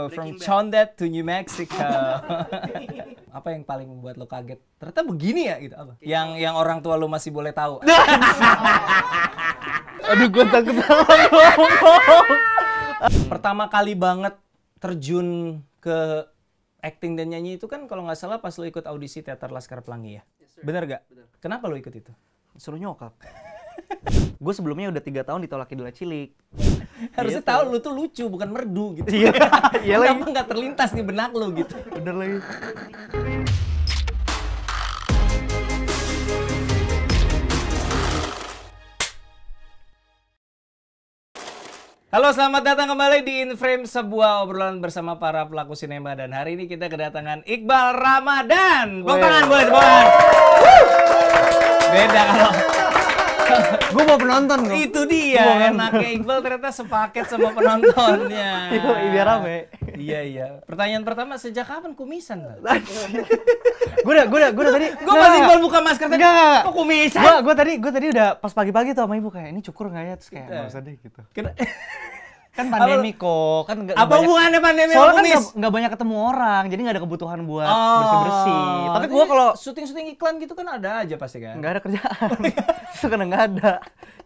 Uh, from Chondet to New Mexico. apa yang paling membuat lo kaget? Ternyata begini ya gitu apa? Iya. Yang yang orang tua lo masih boleh tahu. Aduh gue takut Pertama kali banget terjun ke acting dan nyanyi itu kan kalau nggak salah pas lo ikut audisi teater Laskar Pelangi ya? Bener gak? Kenapa lo ikut itu? Suruh nyokap. gue sebelumnya udah tiga tahun ditolak idola cilik. harusnya gitu. tahu lu tuh lucu bukan merdu gitu iya iya kenapa nggak terlintas nih benak lu gitu bener lagi Halo, selamat datang kembali di Inframe sebuah obrolan bersama para pelaku sinema dan hari ini kita kedatangan Iqbal Ramadan. Bang tangan boleh, bang. Beda kalau gue mau penonton loh. Itu dia enaknya Iqbal ternyata sepaket sama penontonnya. Iya, biar rame. Iya iya. Pertanyaan pertama sejak kapan kumisan? gue udah gue udah gue udah tadi. Gue masih Iqbal buka masker tadi. Kok kumisan? Gue gue tadi gue tadi udah pas pagi-pagi tuh sama ibu kayak ini cukur nggak ya terus kayak iya. nggak usah deh gitu. kan pandemi kok kan gak apa hubungannya pandemi soalnya kan gak, banyak ketemu orang jadi gak ada kebutuhan buat bersih oh. bersih bersih tapi gua kalau syuting syuting iklan gitu kan ada aja pasti kan Gak ada kerjaan itu karena nggak ada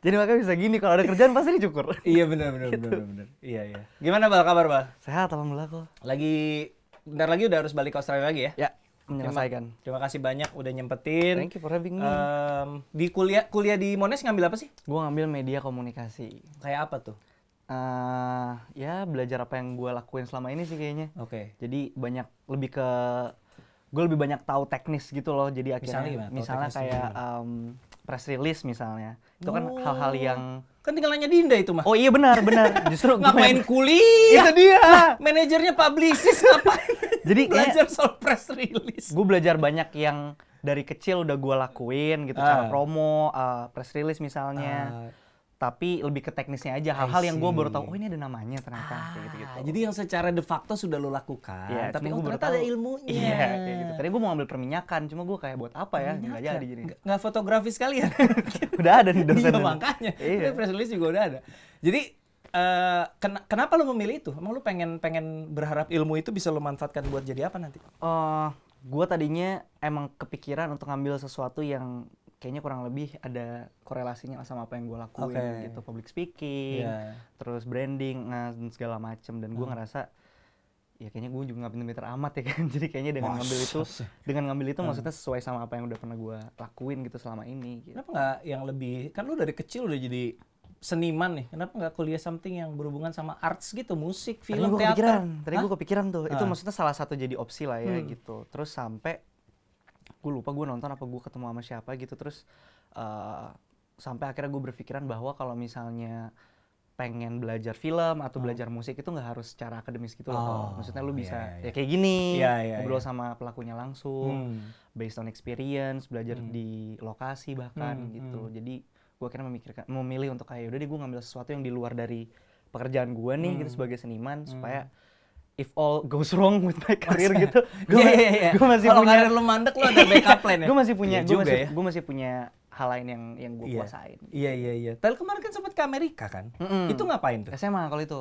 jadi makanya bisa gini kalau ada kerjaan pasti dicukur iya benar benar gitu. benar benar iya iya gimana bal kabar bal sehat alhamdulillah kok lagi bentar lagi udah harus balik ke Australia lagi ya ya menyelesaikan. Terima, terima kasih banyak udah nyempetin. Thank you for having me. Um, di kuliah kuliah di Monash ngambil apa sih? Gua ngambil media komunikasi. Kayak apa tuh? uh, ya belajar apa yang gue lakuin selama ini sih kayaknya. Oke. Okay. Jadi banyak lebih ke gue lebih banyak tahu teknis gitu loh. Jadi akhirnya misalnya, misalnya kayak um, press release misalnya. Itu kan hal oh. hal-hal yang kan tinggal nanya Dinda itu mah. Oh iya benar benar. Justru ngapain kuliah? Itu dia. Nah, manajernya publicist ngapain? Jadi belajar soal press release. Gue belajar banyak yang dari kecil udah gue lakuin gitu uh. cara promo, uh, press release misalnya. Uh tapi lebih ke teknisnya aja hal-hal yang gue baru tahu oh ini ada namanya ternyata ah, kayak gitu gitu jadi yang secara de facto sudah lo lakukan ya, tapi oh, gue baru tahu. ada ilmunya iya yeah, kayak gitu tadi gue mau ambil perminyakan cuma gue kayak buat apa ya nggak jadi jadi nggak fotografi sekalian udah ada di dosen iya, makanya iya. press release juga udah ada jadi Uh, eh, ken kenapa lo memilih itu? Emang lo pengen pengen berharap ilmu itu bisa lo manfaatkan buat jadi apa nanti? Uh, eh, gue tadinya emang kepikiran untuk ngambil sesuatu yang kayaknya kurang lebih ada korelasinya sama apa yang gue lakuin okay. gitu public speaking yeah. terus branding nah, segala macem dan gue hmm. ngerasa ya kayaknya gue juga nggak pinter-pinter amat ya kan jadi kayaknya dengan Masa. ngambil itu dengan ngambil itu hmm. maksudnya sesuai sama apa yang udah pernah gue lakuin gitu selama ini gitu. kenapa nggak yang lebih kan lu dari kecil udah jadi seniman nih kenapa nggak kuliah something yang berhubungan sama arts gitu musik film tadi gua teater kepikiran. tadi gue kepikiran tuh Hah? itu ah. maksudnya salah satu jadi opsi lah ya hmm. gitu terus sampai gue lupa gue nonton apa gue ketemu sama siapa gitu terus uh, sampai akhirnya gue berpikiran bahwa kalau misalnya pengen belajar film atau hmm. belajar musik itu nggak harus secara akademis gitu loh. Oh. Maksudnya lu iya, bisa yeah, yeah. ya iya. kayak gini, yeah, yeah, ngobrol yeah. sama pelakunya langsung, hmm. based on experience, belajar hmm. di lokasi bahkan hmm, gitu. Hmm. Jadi gue akhirnya memikirkan, memilih untuk kayak udah deh gue ngambil sesuatu yang di luar dari pekerjaan gue nih gitu, hmm. gitu sebagai seniman hmm. supaya if all goes wrong with my career Masa. gitu gue yeah, yeah, yeah. gue masih kalau punya karir lu mandek lu ada backup plan ya gue masih punya yeah, gue masih, ya? gue masih punya hal lain yang yang gue yeah. kuasain iya yeah, iya yeah, iya yeah. tapi kemarin kan sempat ke Amerika kan mm -hmm. itu ngapain tuh SMA kalau itu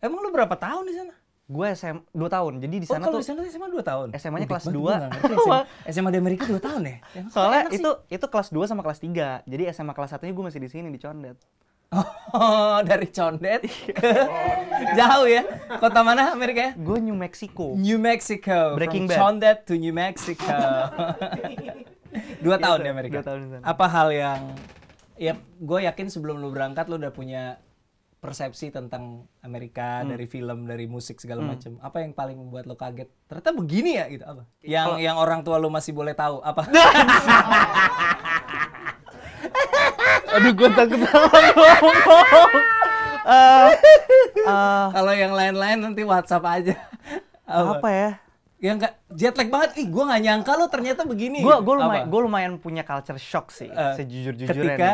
emang lu berapa tahun di sana gue SMA 2 tahun. Jadi di oh, sana oh, tuh kalau di sana SMA 2 tahun. SMA-nya kelas 2. SMA, SMA di Amerika 2 tahun ya? Soalnya itu itu kelas 2 sama kelas 3. Jadi SMA kelas 1-nya gue masih di sini di Condet. Oh, dari Condet iya. ke jauh ya. Kota mana Amerika ya? Gue New Mexico. New Mexico. Breaking From Bad. Condet to New Mexico. dua tahun ya, Amerika. Dua tahun sana. Apa hal yang ya gue yakin sebelum lu berangkat lu udah punya persepsi tentang Amerika hmm. dari film, dari musik segala hmm. macam. Apa yang paling membuat lo kaget? Ternyata begini ya gitu apa? Yang oh. yang orang tua lo masih boleh tahu apa? Aduh, gue takut ngomong. Uh, uh, Kalau yang lain-lain nanti WhatsApp aja. Apa, apa ya? yang gak, jet lag banget ih gue gak nyangka lo ternyata begini gue gue lumayan lumayan punya culture shock sih uh, eh, sejujur jujurnya ketika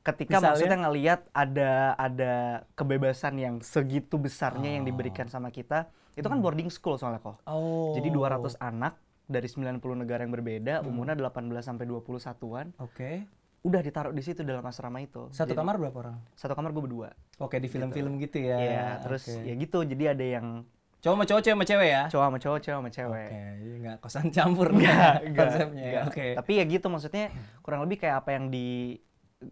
ketika misalnya, maksudnya ngelihat ada ada kebebasan yang segitu besarnya oh. yang diberikan oh. sama kita itu kan hmm. boarding school soalnya kok oh. jadi 200 anak dari 90 negara yang berbeda hmm. umurnya 18 sampai puluh satuan oke okay udah ditaruh di situ dalam asrama itu. Satu jadi, kamar berapa orang? Satu kamar gue berdua. Oke, di gitu. film-film gitu. gitu ya. Iya, terus okay. ya gitu. Jadi ada yang cowok sama cowok, cewek sama cewek ya? Cowok sama cowok, cewek sama cewek. Oke, okay. jadi nggak kosan campur nggak konsepnya. Ya, oke. Okay. Tapi ya gitu maksudnya kurang lebih kayak apa yang di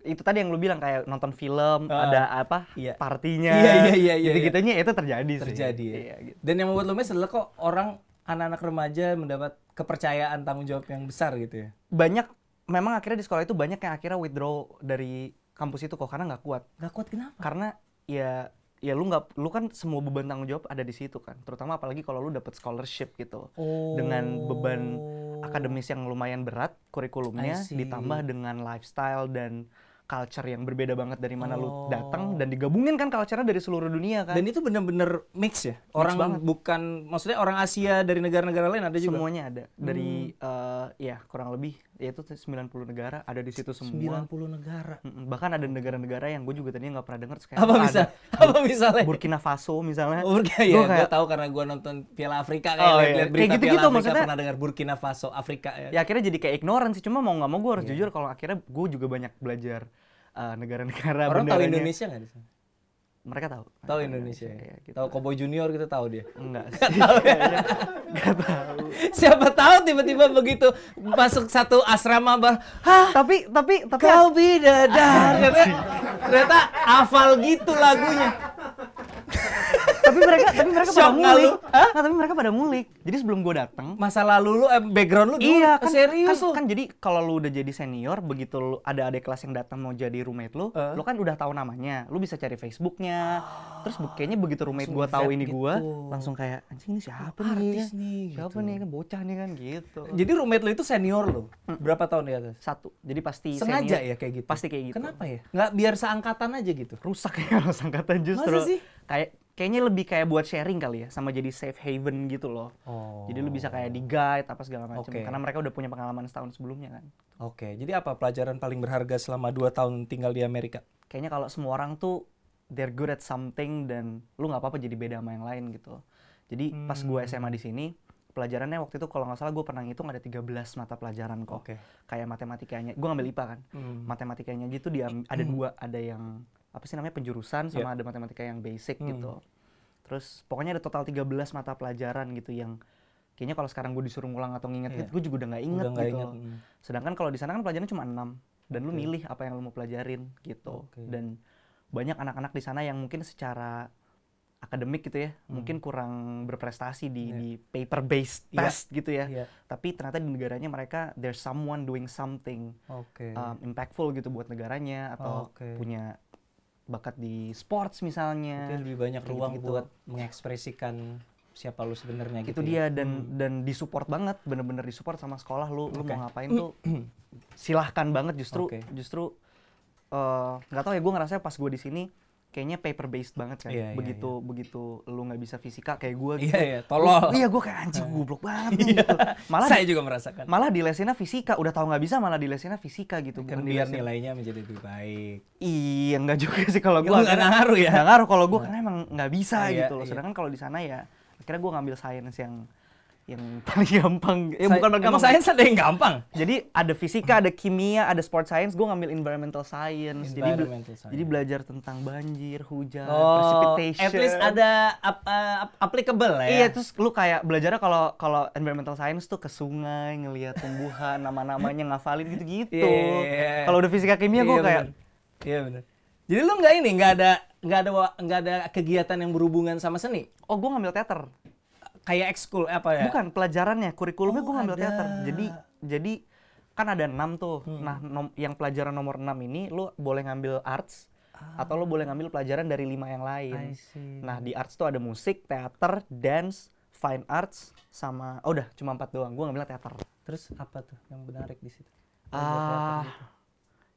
itu tadi yang lu bilang kayak nonton film uh, ada apa iya. partinya iya, iya, iya, iya, gitu gitunya iya. itu terjadi sih terjadi ya. iya, gitu. dan yang membuat lu mes kok orang anak-anak remaja mendapat kepercayaan tanggung jawab yang besar gitu ya banyak memang akhirnya di sekolah itu banyak yang akhirnya withdraw dari kampus itu kok karena nggak kuat. Nggak kuat kenapa? Karena ya ya lu nggak lu kan semua beban tanggung jawab ada di situ kan terutama apalagi kalau lu dapet scholarship gitu oh. dengan beban oh. akademis yang lumayan berat kurikulumnya ditambah dengan lifestyle dan culture yang berbeda banget dari mana oh. lu datang dan digabungin kan culture-nya dari seluruh dunia kan. Dan itu benar-benar mix ya. Orang mix bukan maksudnya orang Asia dari negara-negara lain ada juga. Semuanya ada. Dari uh, ya kurang lebih yaitu 90 negara ada di situ semua. 90 negara. Bahkan ada negara-negara yang gue juga tadinya nggak pernah dengar sekali. apa bisa? Apa misalnya? Burkina Faso misalnya. Oh, Burkina ya. Gue tahu karena gue nonton Piala Afrika kayak oh, iya. berita kayak gitu, gitu, Afrika maksudnya, pernah dengar Burkina Faso Afrika ya. Ya akhirnya jadi kayak ignoran sih cuma mau nggak mau gue harus yeah. jujur kalau akhirnya gue juga banyak belajar negara eh, negara-negara orang tahu Indonesia nggak di sana mereka tahu tahu Indonesia, Indonesia ya, gitu. tahu Kobo Junior kita tahu dia enggak sih tahu ya. siapa tahu tiba-tiba begitu masuk satu asrama bar Hah, tapi tapi tapi kau beda ternyata hafal gitu lagunya tapi mereka tapi mereka pada mulik. Nah, tapi mereka pada mulik. Jadi sebelum gue datang, masa lalu lu eh, background lu dulu iya, kan, serius kan, kan, kan jadi kalau lu udah jadi senior begitu lu ada adik kelas yang datang mau jadi roommate lu, uh. lu kan udah tahu namanya. Lu bisa cari Facebooknya. Oh. Terus kayaknya begitu roommate gue tahu ini gitu. gue, langsung kayak anjing ini siapa nih? Artis nih. Gitu. Siapa nih kan bocah nih kan gitu. Jadi roommate lu itu senior lu. Berapa tahun ya Satu. Jadi pasti sengaja senior, ya kayak gitu. Pasti kayak gitu. Kenapa ya? Nggak biar seangkatan aja gitu. Rusak ya seangkatan justru. Masa sih? Kayak kayaknya lebih kayak buat sharing kali ya sama jadi safe haven gitu loh. Oh. Jadi lu bisa kayak oh. di guide apa segala macam okay. karena mereka udah punya pengalaman setahun sebelumnya kan. Oke, okay. jadi apa pelajaran paling berharga selama dua tahun tinggal di Amerika? Kayaknya kalau semua orang tuh they're good at something dan lu nggak apa-apa jadi beda sama yang lain gitu. Jadi hmm. pas gue SMA di sini pelajarannya waktu itu kalau nggak salah gue pernah ngitung ada 13 mata pelajaran kok. Okay. Kayak matematikanya, gue ngambil IPA kan. Hmm. Matematikanya gitu dia ada hmm. dua, ada yang apa sih namanya penjurusan sama yeah. ada matematika yang basic hmm. gitu. Terus pokoknya ada total 13 mata pelajaran gitu yang kayaknya kalau sekarang gue disuruh ngulang atau nginget yeah. Gitu, gue juga udah nggak inget udah gak gitu. Inget. Hmm. Sedangkan kalau di sana kan pelajarannya cuma 6 dan okay. lu milih apa yang lu mau pelajarin gitu. Okay. Dan banyak anak-anak di sana yang mungkin secara akademik gitu ya, hmm. mungkin kurang berprestasi di, yeah. di paper based iya. test yeah. gitu ya. Yeah. Tapi ternyata di negaranya mereka there's someone doing something okay. um, impactful gitu buat negaranya atau okay. punya bakat di sports misalnya. Itu lebih banyak ruang gitu, buat mengekspresikan siapa lu sebenarnya gitu. Itu ya. dia dan hmm. dan disupport banget, bener-bener disupport sama sekolah lu. Okay. Lu mau ngapain tuh? silahkan banget justru okay. justru eh, nggak uh, tahu ya gue ngerasa pas gue di sini kayaknya paper based banget kan. Yeah, iya, begitu yeah, begitu lu nggak bisa fisika kayak gue iya, gitu. Iya yeah, yeah, tolol. Iya gue kayak anjing iya. goblok banget Yeah. gitu. Malah saya juga merasakan. Malah di lesnya fisika, udah tahu nggak bisa malah di lesnya fisika gitu. Kan biar nilainya menjadi lebih baik. Iya nggak juga sih kalau gue. Enggak ngaruh ya. Enggak ngaruh kalau gue nah. karena emang nggak bisa gitu iya, loh. Sedangkan iya. kalau di sana ya akhirnya gue ngambil sains yang yang paling gampang. Eh, ya Sa bukan paling gampang. Science ada yang gampang. Jadi ada fisika, ada kimia, ada sport science. Gue ngambil environmental science. Environmental jadi, science. jadi belajar tentang banjir, hujan, oh, precipitation. At least ada ap, uh, applicable ya. Iya, terus lu kayak belajarnya kalau kalau environmental science tuh ke sungai, ngelihat tumbuhan, nama-namanya ngafalin gitu-gitu. Yeah, yeah. Iya, iya. Kalau udah fisika kimia gue yeah, kayak Iya yeah, benar. Jadi lu nggak ini, nggak ada nggak ada nggak ada kegiatan yang berhubungan sama seni? Oh, gue ngambil teater kayak ekskul eh, apa ya? Bukan pelajarannya, kurikulumnya oh, gue ngambil ada. teater. Jadi jadi kan ada enam tuh. Hmm. Nah, nom, yang pelajaran nomor enam ini lo boleh ngambil arts ah. atau lo boleh ngambil pelajaran dari lima yang lain. Nah, di arts tuh ada musik, teater, dance, fine arts sama oh udah cuma empat doang. Gue ngambil teater. Terus apa tuh yang menarik di situ? Ah. Gitu.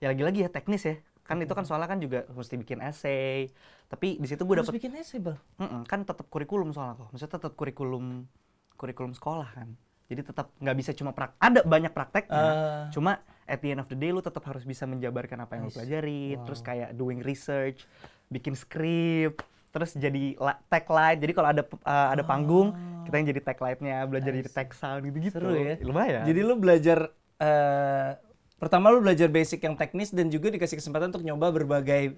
Ya lagi-lagi ya teknis ya kan itu kan soalnya kan juga mesti bikin essay tapi di situ gue dapet bikin essay bal mm kan tetap kurikulum soalnya kok maksudnya tetap kurikulum kurikulum sekolah kan jadi tetap nggak bisa cuma prak ada banyak praktek uh. Ah. cuma at the end of the day lu tetap harus bisa menjabarkan apa yang lu pelajari wow. terus kayak doing research bikin skrip terus jadi tag light jadi kalau ada uh, ada oh. panggung ah. kita yang jadi tag lightnya belajar jadi tag sound gitu gitu seru ya lumayan jadi lu belajar uh, pertama lu belajar basic yang teknis dan juga dikasih kesempatan untuk nyoba berbagai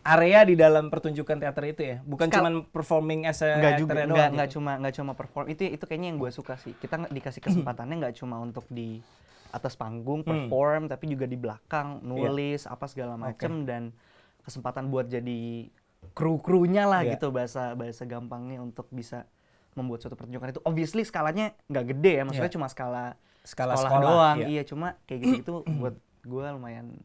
area di dalam pertunjukan teater itu ya bukan cuma performing as a nggak juga nggak, gitu. nggak cuma nggak cuma perform itu itu kayaknya yang gue suka sih kita dikasih kesempatannya nggak cuma untuk di atas panggung hmm. perform hmm. tapi juga di belakang nulis yeah. apa segala macem okay. dan kesempatan buat jadi kru krunya lah yeah. gitu bahasa bahasa gampangnya untuk bisa membuat suatu pertunjukan itu obviously skalanya nggak gede ya maksudnya yeah. cuma skala sekolah, sekolah doang iya. iya cuma kayak eh, gitu itu buat gue lumayan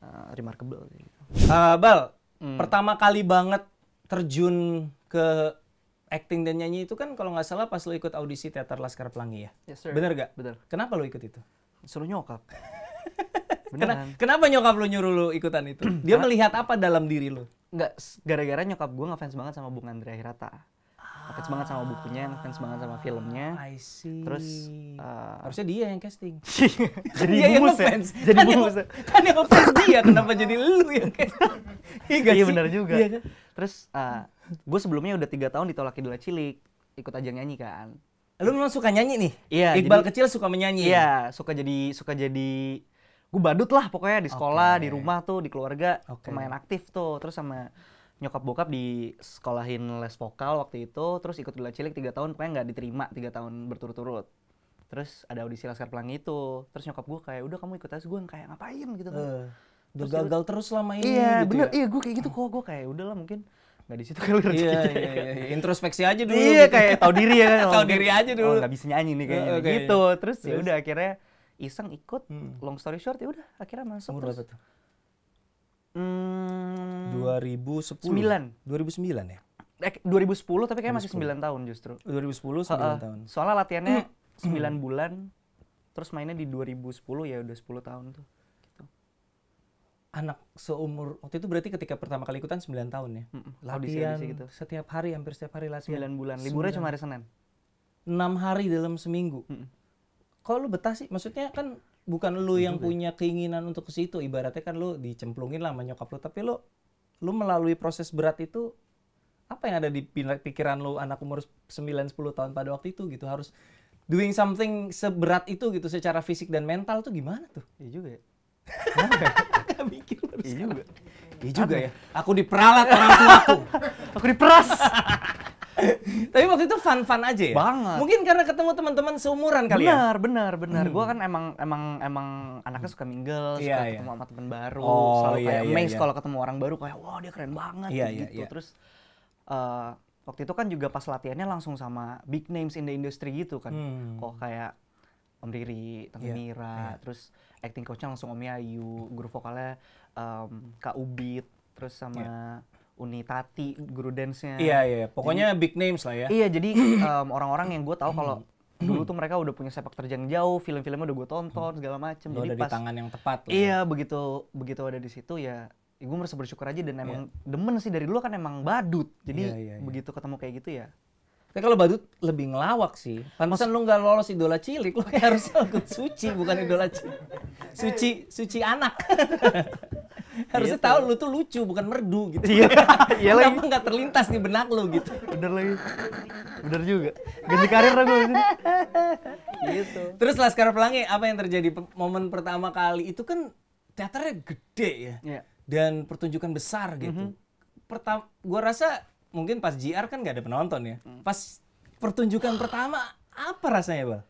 uh, remarkable gitu. uh, bal hmm. pertama kali banget terjun ke acting dan nyanyi itu kan kalau nggak salah pas lo ikut audisi teater Laskar Pelangi ya yes, sir. bener gak bener kenapa lo ikut itu suruh nyokap Beneran. Kenapa nyokap lu nyuruh lu ikutan itu? Dia melihat apa dalam diri lu? Enggak, gara-gara nyokap gue ngefans banget sama Bung Andrea Hirata fans banget sama bukunya, fans banget sama filmnya. I see. Terus uh, harusnya dia yang casting. Iya, jadi dia yang fans, Ya? Jadi kan bumus. kan yang ngefans dia, kenapa jadi lu yang casting? iya, iya benar juga. Iya, kan? Terus uh, eh, gue sebelumnya udah tiga tahun ditolak idola cilik, ikut ajang nyanyi kan. Lu memang suka nyanyi nih? Iya. Iqbal jadi, kecil suka menyanyi. Iya, suka jadi suka jadi gue badut lah pokoknya di sekolah, okay. di rumah tuh, di keluarga, okay. aktif tuh. Terus sama nyokap bokap di sekolahin les vokal waktu itu terus ikut gila cilik tiga tahun pengen nggak diterima tiga tahun berturut-turut terus ada audisi laskar pelangi itu terus nyokap gue kayak udah kamu ikut tes gue kayak ngapain gitu kan uh, terus gagal gua, terus selama ini iya gitu bener ya? iya gue kayak gitu kok gue kayak udahlah mungkin nggak di situ kali iya, iya, iya, iya. introspeksi aja dulu iya gitu. kayak tau diri ya tau kan. tahu diri aja dulu oh, bisa nyanyi nih kayaknya okay. gitu terus, ya terus. ya udah akhirnya iseng ikut hmm. long story short ya udah akhirnya masuk Umur terus 2009. Hmm. 2009 ya? Eh, 2010 tapi kayak masih 9 tahun justru. 2010 9 uh, tahun. Soalnya latihannya mm. 9 bulan terus mainnya di 2010 ya udah 10 tahun tuh. Gitu. Anak seumur waktu itu berarti ketika pertama kali ikutan 9 tahun ya. Mm -mm. Latihan audisi, gitu. setiap hari hampir setiap hari latihan. 9 bulan. Liburnya 9. cuma hari Senin. 6 hari dalam seminggu. Mm -mm. Kok lu betah sih? Maksudnya kan bukan lu yang juga. punya keinginan untuk ke situ ibaratnya kan lu dicemplungin lah sama nyokap lu tapi lu lu melalui proses berat itu apa yang ada di pikiran lu anak umur 9 10 tahun pada waktu itu gitu harus doing something seberat itu gitu secara fisik dan mental tuh gimana tuh? Iya juga ya. ya? ya? Gak mikir Iya juga. Iya juga ya. Aku diperalat orang aku. Aku diperas. Tapi waktu itu fun-fun aja ya. Banget. Mungkin karena ketemu teman-teman seumuran kali benar, ya. Benar, benar, benar. Hmm. gue kan emang emang emang anaknya suka mingle, iya, suka yeah, ketemu sama teman baru, oh, selalu yeah, kayak yeah, amazed yeah. kalau ketemu orang baru kayak wah wow, dia keren banget yeah, iya, gitu. Yeah, yeah. Terus uh, waktu itu kan juga pas latihannya langsung sama big names in the industry gitu kan. Hmm. Kok kayak Om Riri, Tante yeah. Mira, yeah. terus acting coachnya langsung Om Yayu, guru vokalnya um, Kak Ubit, terus sama yeah Unitati guru dance-nya. Iya, iya iya, pokoknya jadi, big names lah ya. Iya, jadi orang orang-orang yang gue tahu kalau dulu tuh mereka udah punya sepak terjang jauh, film-filmnya udah gue tonton segala macem. Lo jadi ada pas, di tangan yang tepat. Lah. Ya. Iya, begitu begitu ada di situ ya, ya gue merasa bersyukur aja dan emang yeah. demen sih dari dulu kan emang badut. Jadi yeah, yeah, yeah. begitu ketemu kayak gitu ya. Tapi kalau badut lebih ngelawak sih. Pantesan lu nggak lolos idola cilik, lu harus ikut suci bukan idola cilik. Suci suci anak. harusnya gitu. tahu lu tuh lucu bukan merdu gitu iya iya lagi kenapa nggak terlintas di benak lu gitu bener lagi bener juga ganti karir lah gue gitu terus Laskar Pelangi apa yang terjadi momen pertama kali itu kan teaternya gede ya yeah. dan pertunjukan besar gitu mm -hmm. pertama gue rasa mungkin pas JR kan nggak ada penonton ya hmm. pas pertunjukan pertama apa rasanya bang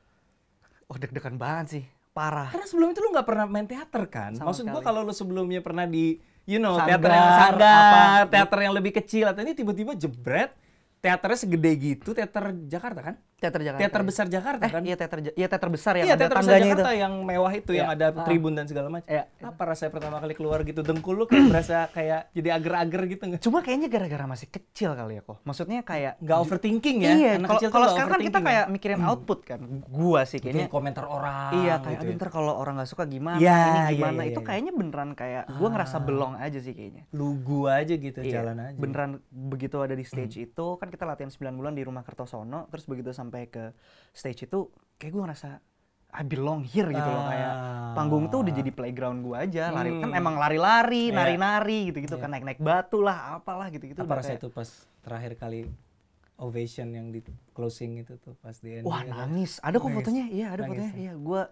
oh deg-degan banget sih Parah. Karena sebelum itu lu nggak pernah main teater kan? Sama Maksud gue kalau lu sebelumnya pernah di you know, sanggar, teater yang sanggar, apa, teater yang lebih kecil atau ini tiba-tiba jebret teaternya segede gitu, teater Jakarta kan? Teater Jakarta. Teater ya? besar Jakarta eh, kan? Iya teater, iya teater besar yang iya, ada teater besar Jakarta yang mewah itu ya. yang iya. ada ah. tribun dan segala macam. Ya. Apa rasanya pertama kali keluar gitu dengkul lu kayak berasa kayak jadi ager-ager gitu nggak? Cuma kayaknya gara-gara masih kecil kali ya kok. Maksudnya kayak nggak overthinking ya. Iya. Kalau sekarang kan kita ya? kayak mikirin hmm. output kan. Gua sih kayaknya. Mungkin komentar orang. Iya kayak gitu ya. kalau orang nggak suka gimana? Ya, ini iya, gimana? Ya, ya, itu iya. kayaknya beneran kayak gua ngerasa ah. belong aja sih kayaknya. Lugu aja gitu jalan aja. Beneran begitu ada di stage hmm. itu kan kita latihan 9 bulan di rumah Kertosono terus begitu sampai sampai ke stage itu kayak gue ngerasa I belong here gitu loh kayak ah. panggung tuh udah jadi playground gue aja lari kan hmm. kan emang lari-lari yeah. nari-nari gitu-gitu yeah. kan naik-naik batu lah apalah gitu-gitu apa rasanya itu pas terakhir kali ovation yang di closing itu tuh pas di end wah nangis ada kok fotonya iya ada nangis. fotonya iya gue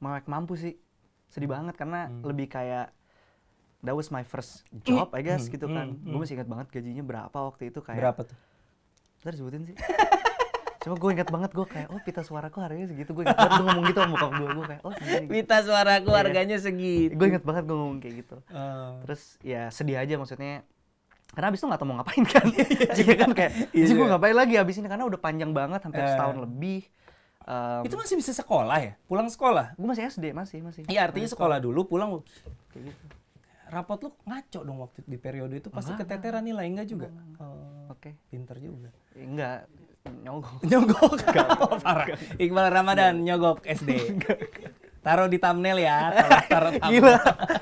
mawek mampu sih sedih banget karena hmm. lebih kayak that was my first eh, job I guess hmm, gitu kan hmm, gue hmm. masih ingat banget gajinya berapa waktu itu kayak berapa tuh Ntar sebutin sih Cuma gue inget banget gue kayak, oh pita suaraku harganya segitu. Gue inget banget gue ngomong gitu sama bokap gue. Gue kayak, oh segini. Gitu. Pita suaraku iya. harganya segitu. Gue inget banget gue ngomong kayak gitu. Ah. Terus ya sedih aja maksudnya. Karena abis itu gak tau mau ngapain kan. jadi iya, iya, kan kayak, jadi gue ngapain lagi abis ini. Karena udah panjang banget, hampir eh. setahun lebih. itu masih bisa sekolah ya? Pulang sekolah? Gue masih SD, masih, masih. Iya artinya sekolah. dulu, pulang kayak gitu. Rapot lu ngaco dong waktu di periode itu pasti enggak, keteteran nilai enggak juga? Oh, Oke. Okay. Pinter juga. Enggak, Nyogok. Nyogok. parah. Iqbal Ramadan nyogok SD. Taruh di thumbnail ya. Taruh, taruh Gila.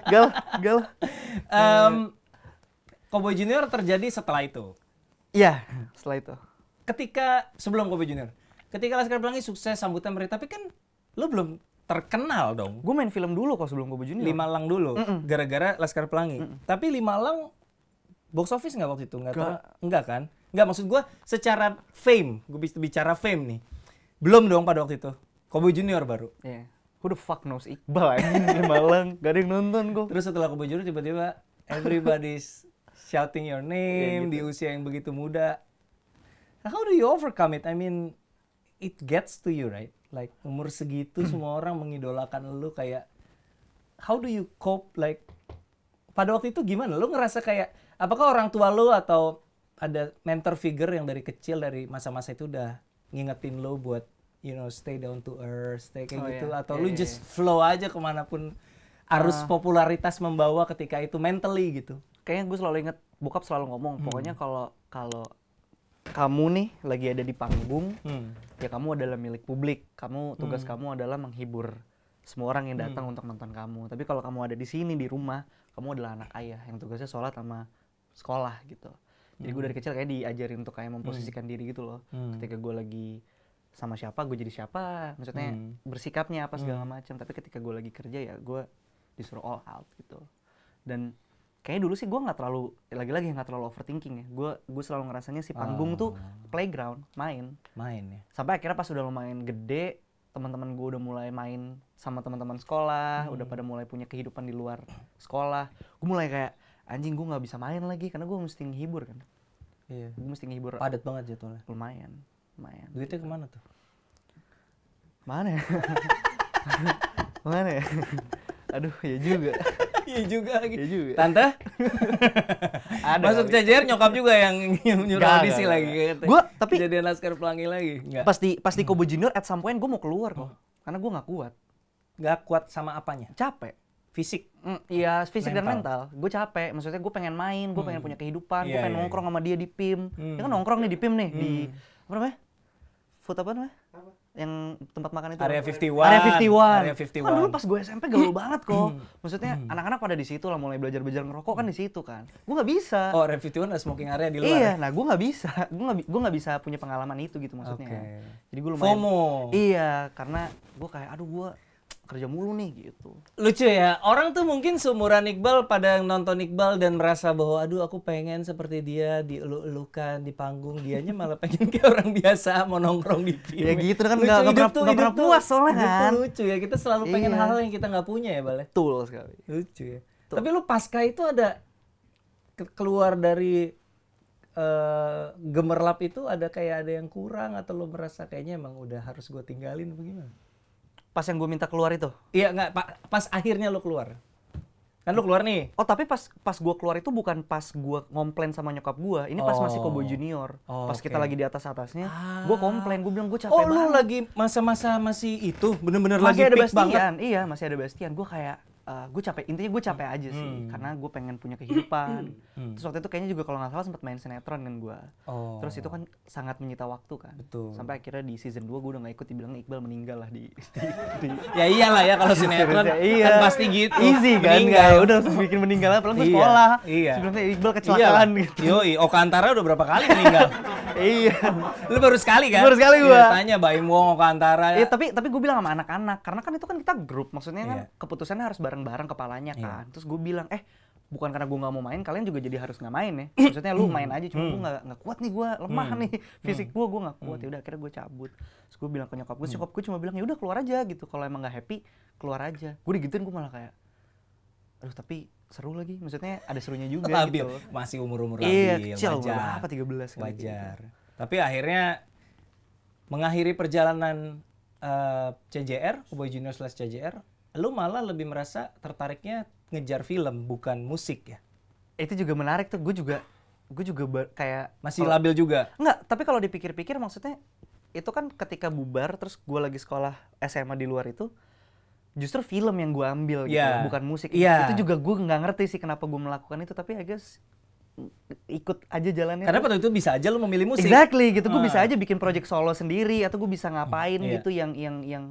Gal, gal. um, eh. Cowboy Junior terjadi setelah itu. Iya, setelah itu. Ketika sebelum Cowboy Junior, ketika Laskar Pelangi sukses sambutan mereka, tapi kan lu belum terkenal dong. Gue main film dulu kok sebelum Cowboy Junior. Lima Lang dulu, gara-gara Laskar Pelangi. Mm -mm. Tapi Lima Lang box office nggak waktu itu? Nggak, nggak kan? Nggak, maksud gue secara fame, gue bisa bicara fame nih. Belum dong pada waktu itu. Kobe Junior baru. Iya. Yeah. Who the fuck knows Iqbal ini Malang, gak ada yang nonton gue. Terus setelah Kobe Junior tiba-tiba everybody's shouting your name yeah, gitu. di usia yang begitu muda. Nah, how do you overcome it? I mean, it gets to you, right? Like umur segitu semua orang mengidolakan lu kayak how do you cope like pada waktu itu gimana? Lu ngerasa kayak apakah orang tua lu atau ada mentor figure yang dari kecil dari masa-masa itu udah ngingetin lo buat you know stay down to earth, stay kayak oh, gitu yeah. atau yeah, lu yeah, just yeah. flow aja kemanapun arus uh, popularitas membawa ketika itu mentally gitu. Kayaknya gue selalu inget bokap selalu ngomong hmm. pokoknya kalau kalau kamu nih lagi ada di panggung, hmm. ya kamu adalah milik publik. Kamu tugas hmm. kamu adalah menghibur semua orang yang datang hmm. untuk nonton kamu. Tapi kalau kamu ada di sini di rumah, kamu adalah anak ayah yang tugasnya sholat sama sekolah gitu. Jadi gue dari hmm. kecil kayak diajarin untuk kayak hmm. memposisikan hmm. diri gitu loh. Hmm. Ketika gue lagi sama siapa, gue jadi siapa. Maksudnya hmm. bersikapnya apa segala hmm. macam. Tapi ketika gue lagi kerja ya gue disuruh all out gitu. Dan kayaknya dulu sih gue nggak terlalu lagi-lagi nggak terlalu overthinking ya. Gue gue selalu ngerasanya si panggung oh. tuh ah. playground, main. Main ya. Sampai akhirnya pas udah lumayan gede, teman-teman gue udah mulai main sama teman-teman sekolah, hmm. udah pada mulai punya kehidupan di luar sekolah. Gue mulai kayak anjing gue nggak bisa main lagi karena gue mesti ngehibur kan iya gue mesti ngehibur padat banget jadwalnya lumayan lumayan duitnya gitu. kemana tuh mana ya mana ya aduh ya juga Iya juga lagi. Iya juga. Tante? ada Masuk CJR nyokap juga yang nyuruh gak, audisi gak, lagi gitu. Gua tapi jadi laskar pelangi lagi. Pasti pasti hmm. Kobo Junior at some point gue mau keluar kok. Oh. Karena gue gak kuat. Gak kuat sama apanya? Capek fisik mm, Iya, mm, fisik mental. dan mental. Gue capek, maksudnya gue pengen main, gue hmm. pengen punya kehidupan, yeah, gue iya, pengen yeah, iya. nongkrong yeah. sama dia di PIM. Ya kan hmm. Dia kan nongkrong nih di PIM nih, hmm. di apa namanya? Food apa namanya? Apa? Yang tempat makan itu. Area 51. Area 51. Area 51. Kan dulu pas gue SMP gaul hmm. banget kok. Hmm. Maksudnya hmm. anak-anak pada di situ lah mulai belajar-belajar ngerokok kan di situ kan. Gue nggak bisa. Oh, Area 51 ada smoking area di luar. Iya, nah gue nggak bisa. Gue nggak gue nggak bisa punya pengalaman itu gitu maksudnya. Okay. Jadi gue lumayan. FOMO. Iya, karena gue kayak aduh gue kerja mulu nih gitu. Lucu ya, orang tuh mungkin seumuran Iqbal pada nonton Iqbal dan merasa bahwa aduh aku pengen seperti dia dieluk-elukan di panggung, dianya malah pengen kayak orang biasa mau nongkrong di film. Ya gitu kan nggak pernah, tuh, gak pernah puas soalnya kan. Lucu ya, kita selalu pengen iya. hal-hal yang kita nggak punya ya Bale. Betul sekali. Lucu ya. Betul. Tapi lu pasca itu ada ke keluar dari uh, gemerlap itu ada kayak ada yang kurang atau lo merasa kayaknya emang udah harus gue tinggalin bagaimana? Pas yang gue minta keluar itu? Iya nggak, pa pas akhirnya lo keluar. Kan lo keluar nih. Oh, tapi pas pas gue keluar itu bukan pas gue komplain sama nyokap gue Ini pas oh. masih Kobo oh, Junior. Oh, pas okay. kita lagi di atas-atasnya, ah. gua komplain, gue bilang gue capek oh, banget. Oh, lu lagi masa-masa masih itu bener-bener lagi ada bastian. Banget. Iya, masih ada bastian. gue kayak uh, eh, gue capek intinya gue capek aja sih hmm. karena gue pengen punya kehidupan hmm. hmm. terus waktu itu kayaknya juga kalau nggak salah sempat main sinetron kan gue oh. terus itu kan sangat menyita waktu kan Betul. sampai akhirnya di season 2 gue udah nggak ikut dibilang Iqbal meninggal lah di, di, di ya iyalah ya kalau sinetron iya. kan pasti gitu easy kan meninggal. Ya, udah bikin meninggal lah gue iya, sekolah iya. sebelumnya Iqbal iya. kecelakaan iya. gitu yoi Oka Antara udah berapa kali meninggal iya lu baru sekali kan baru sekali gue ya, tanya Baim Wong Oka Antara ya tapi tapi gue bilang sama anak-anak karena kan itu kan kita grup maksudnya kan iya. keputusannya harus bareng bareng-bareng kepalanya iya. kan. Yeah. Terus gue bilang, eh bukan karena gue nggak mau main, kalian juga jadi harus nggak main ya. Maksudnya lu main aja, cuma gue hmm. nggak kuat nih, gue lemah hmm. nih hmm. fisik gue, gue nggak kuat. Ya udah akhirnya gue cabut. Terus gue bilang ke nyokap gue, nyokap gue cuma bilang ya udah keluar aja gitu. Kalau emang nggak happy, keluar aja. Gue digituin gue malah kayak, aduh tapi seru lagi. Maksudnya ada serunya juga labil. gitu. Masih iya, umur umur labil. Iya kecil, wajar. berapa 13 kali Wajar. Gitu. Tapi akhirnya eh, mengakhiri perjalanan uh, eh, CJR, Cowboy Junior slash CJR, lu malah lebih merasa tertariknya ngejar film bukan musik ya itu juga menarik tuh gue juga gue juga kayak masih kalo, labil juga nggak tapi kalau dipikir-pikir maksudnya itu kan ketika bubar terus gue lagi sekolah SMA di luar itu justru film yang gue ambil yeah. gitu iya. bukan musik yeah. itu juga gue nggak ngerti sih kenapa gue melakukan itu tapi agus ikut aja jalannya karena pada itu bisa aja lo memilih musik exactly gitu gue uh. Ah. bisa aja bikin project solo sendiri atau gue bisa ngapain yeah. gitu yang yang yang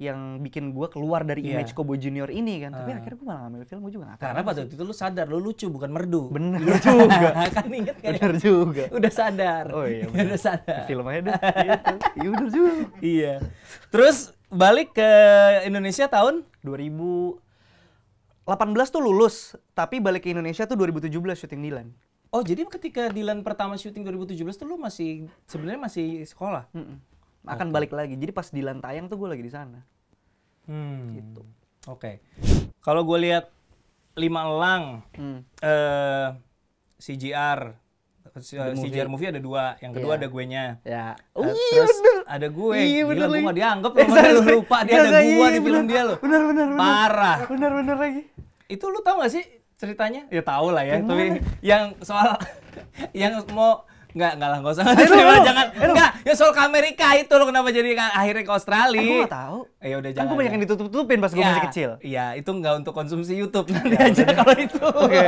yang bikin gue keluar dari yeah. image Kobo Junior ini kan. Uh. Tapi ah. akhirnya gue malah ngambil film, gue juga gak Karena pada waktu itu lu sadar, lu lucu bukan merdu. Bener lu iya. juga. kan inget kan? Ya? Bener juga. Udah sadar. Oh iya bener. Udah sadar. Film aja deh. Iya bener juga. Iya. Terus balik ke Indonesia tahun? 2018 tuh lulus, tapi balik ke Indonesia tuh 2017 syuting Dilan. Oh jadi ketika Dilan pertama syuting 2017 tuh lu masih sebenarnya masih sekolah? Mm -mm akan okay. balik lagi. Jadi pas di lantayang tuh gue lagi di sana. Hmm. Gitu. Oke. Okay. Kalau gue lihat lima elang, hmm. uh, eh, CGR, CGR eh, movie. movie ada dua. Yang kedua yeah. ada gue nya. Ya. uh, iya terus bener. ada gue. Iya, Gila, gue gak dianggap. Eh, lu lupa dia ada iya, iya, gue di iya, film dia lo. Bener bener bener. Parah. Bener bener lagi. Itu lu tau gak sih ceritanya? Ya tau lah ya. Bener. Tapi yang soal yang mau Enggak, enggak lah, enggak usah. Eh, Ayo, lu, jangan. enggak, eh, ya soal ke Amerika itu lo kenapa jadi akhirnya ke Australia? Eh, gue tahu. Eh, ya udah kan jangan. Kan gue banyak yang ditutup-tutupin pas gue ya, masih kecil. Iya, itu enggak untuk konsumsi YouTube iya, nanti ya, aja kalau itu. Okay.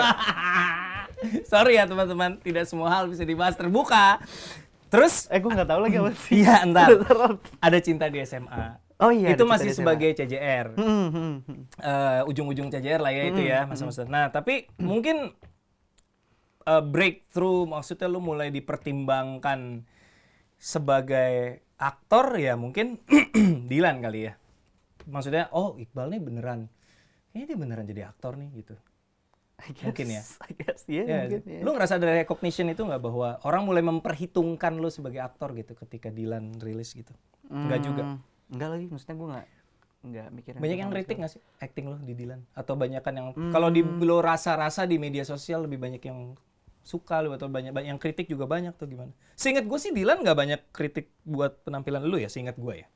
Sorry ya teman-teman, tidak semua hal bisa dibahas terbuka. Terus eh gue nggak tahu lagi apa sih. Iya, entar. Ada cinta di SMA. Oh iya. Itu masih sebagai CJR. Hmm, hmm, hmm. Uh, ujung-ujung CJR lah ya hmm, itu ya hmm. masa-masa. Hmm. Nah, tapi hmm. mungkin uh, breakthrough maksudnya lu mulai dipertimbangkan sebagai aktor ya mungkin Dilan kali ya maksudnya oh Iqbal nih beneran ini dia beneran jadi aktor nih gitu I guess, mungkin ya I guess, yeah, yeah. Mungkin, yeah. lu ngerasa dari recognition itu nggak bahwa orang mulai memperhitungkan lu sebagai aktor gitu ketika Dilan rilis gitu mm, nggak hmm, juga nggak lagi maksudnya gue nggak nggak mikirin banyak yang kritik nggak sih acting lo di Dilan atau banyak kan yang mm. kalau di lo rasa-rasa di media sosial lebih banyak yang suka lu atau banyak yang kritik juga banyak tuh gimana? Seingat gue sih Dilan nggak banyak kritik buat penampilan lu ya, seingat gue ya.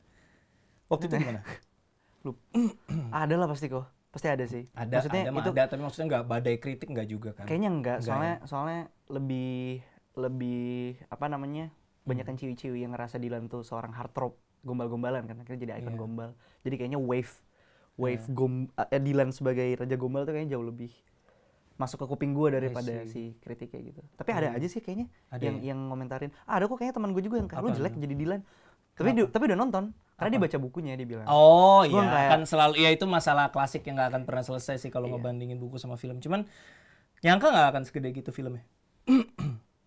Waktu itu gimana? lu ada lah pasti kok, pasti ada sih. Ada, maksudnya ada, itu, ada tapi maksudnya nggak badai kritik nggak juga kan? Kayaknya nggak, soalnya ya? soalnya lebih lebih apa namanya banyak kan ciwi-ciwi yang ngerasa Dilan tuh seorang hard gombal-gombalan kan akhirnya jadi ikon yeah. gombal jadi kayaknya wave iya. wave yeah. gom eh, Dilan sebagai raja gombal tuh kayaknya jauh lebih masuk ke kuping gue daripada si kritik kayak gitu. Tapi ada iya. aja sih kayaknya ada yang ya? yang komentarin. Ah, ada kok kayaknya teman gue juga yang kayak lu jelek jadi Dilan. Tapi di, tapi udah nonton karena dia baca bukunya dia bilang. Oh iya kayak, kan selalu ya itu masalah klasik yang gak akan pernah selesai sih kalau iya. ngebandingin buku sama film. Cuman nyangka nggak akan segede gitu filmnya.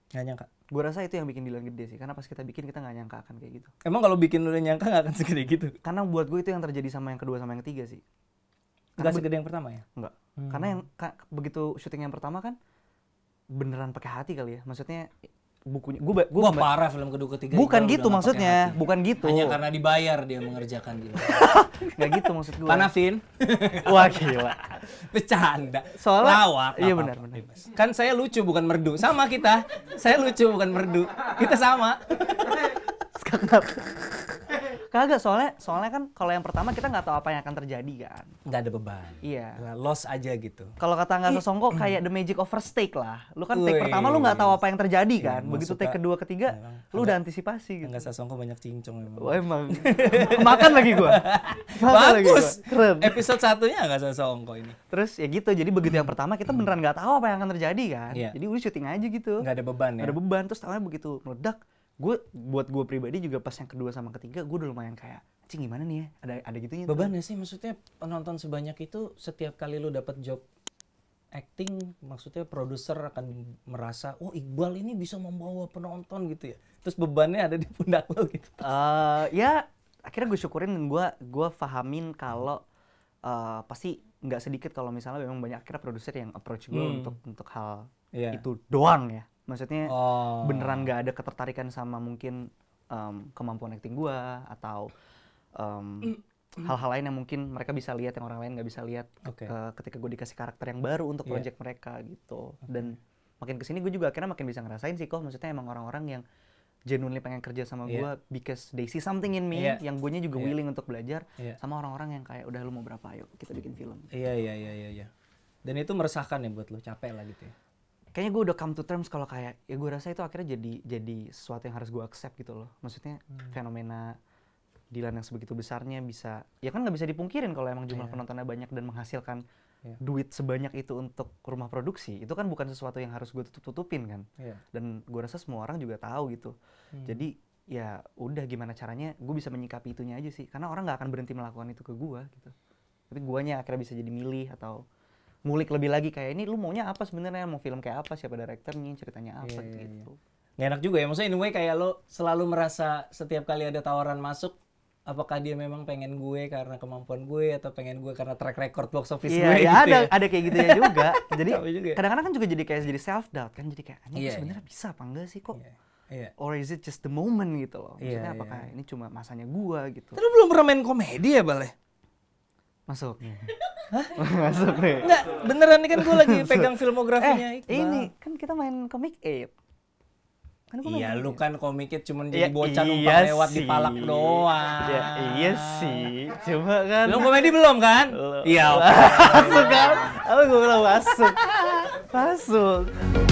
Gak nyangka. Gue rasa itu yang bikin Dilan gede sih. Karena pas kita bikin kita nggak nyangka akan kayak gitu. Emang kalau bikin udah nyangka nggak akan segede gitu? Karena buat gue itu yang terjadi sama yang kedua sama yang ketiga sih. Karena gak segede yang pertama ya? Enggak hmm. karena yang ka, begitu syuting yang pertama kan beneran pakai hati kali ya maksudnya bukunya gue gue Wah, parah film kedua ketiga bukan gitu maksudnya bukan gitu hanya karena dibayar dia mengerjakan gitu nggak gitu maksud gue fin wah gila bercanda soalnya lawak iya benar benar kan saya lucu bukan merdu sama kita saya lucu bukan merdu kita sama Kagak soalnya soalnya kan kalau yang pertama kita nggak tahu apa yang akan terjadi kan. Nggak ada beban. Iya. Nah, loss aja gitu. Kalau kata nggak sesongko kayak the magic of first take lah. Lu kan Ui. take pertama lu nggak tahu apa yang terjadi iya, kan. Begitu take kedua ketiga emang, iya, lu udah antisipasi gitu. Nggak sesongko banyak cincong emang. Oh, emang. Makan lagi gua. Makan Bagus. Lagi gua. Keren. Episode satunya nggak sesongko ini. Terus ya gitu. Jadi begitu yang pertama kita hmm. beneran nggak tahu apa yang akan terjadi kan. Yeah. Jadi udah syuting aja gitu. Nggak ada beban ya. Nggak ada beban. Terus tahunya begitu meledak gue buat gue pribadi juga pas yang kedua sama ketiga gue udah lumayan kayak cing gimana nih ya ada ada gitunya gitu. beban ya sih maksudnya penonton sebanyak itu setiap kali lu dapat job acting maksudnya produser akan merasa oh Iqbal ini bisa membawa penonton gitu ya terus bebannya ada di pundak lo gitu uh, ya akhirnya gue syukurin dan gue gue fahamin kalau uh, pasti nggak sedikit kalau misalnya memang banyak akhirnya produser yang approach gue hmm. untuk untuk hal yeah. itu doang ya maksudnya oh. beneran gak ada ketertarikan sama mungkin um, kemampuan acting gue atau hal hal-hal lain yang mungkin mereka bisa lihat yang orang lain nggak bisa lihat okay. ke, ketika gue dikasih karakter yang baru untuk iya. project yeah. mereka gitu okay. dan makin kesini gue juga akhirnya makin bisa ngerasain sih kok maksudnya emang orang-orang yang genuinely pengen kerja sama iya. gue because they see something in me yeah. yang gue juga yeah. willing untuk belajar yeah. sama orang-orang yang kayak udah lu mau berapa ayo kita bikin film iya iya iya iya, iya. dan itu meresahkan ya buat lo capek lah gitu ya kayaknya gue udah come to terms kalau kayak ya gue rasa itu akhirnya jadi jadi sesuatu yang harus gue accept gitu loh maksudnya hmm. fenomena Dilan yang sebegitu besarnya bisa ya kan nggak bisa dipungkirin kalau emang jumlah yeah. penontonnya banyak dan menghasilkan yeah. duit sebanyak itu untuk rumah produksi itu kan bukan sesuatu yang harus gue tutup tutupin kan yeah. dan gue rasa semua orang juga tahu gitu hmm. jadi ya udah gimana caranya gue bisa menyikapi itunya aja sih karena orang nggak akan berhenti melakukan itu ke gue gitu tapi guanya akhirnya bisa jadi milih atau ngulik lebih lagi kayak ini lu maunya apa sebenarnya mau film kayak apa siapa direkturnya ceritanya apa yeah, iya, iya. gitu nggak enak juga ya maksudnya anyway kayak lo selalu merasa setiap kali ada tawaran masuk apakah dia memang pengen gue karena kemampuan gue atau pengen gue karena track record box office yeah, gue ya gitu ada ya. ada kayak gitu ya juga jadi ya. kadang-kadang kan juga jadi kayak jadi self doubt kan jadi kayak ini yeah, iya. sebenarnya yeah. bisa apa enggak sih kok yeah. Yeah. Or is it just the moment gitu loh? Maksudnya yeah, apakah yeah. ini cuma masanya gua gitu? Tapi belum pernah main komedi ya, Bale? Ya? Masuk. Iya. Hah? Masuk nih. nggak beneran nih kan gue lagi pegang filmografinya eh, Ini kan kita main komik eh Kan iya, lu kan komik komiknya cuma jadi iya, bocah iya numpang iya lewat di palak doang. Ya, iya sih. Coba kan. Lu komedi belum kan? Iya. Masuk kan? Aku gue bilang masuk. Masuk.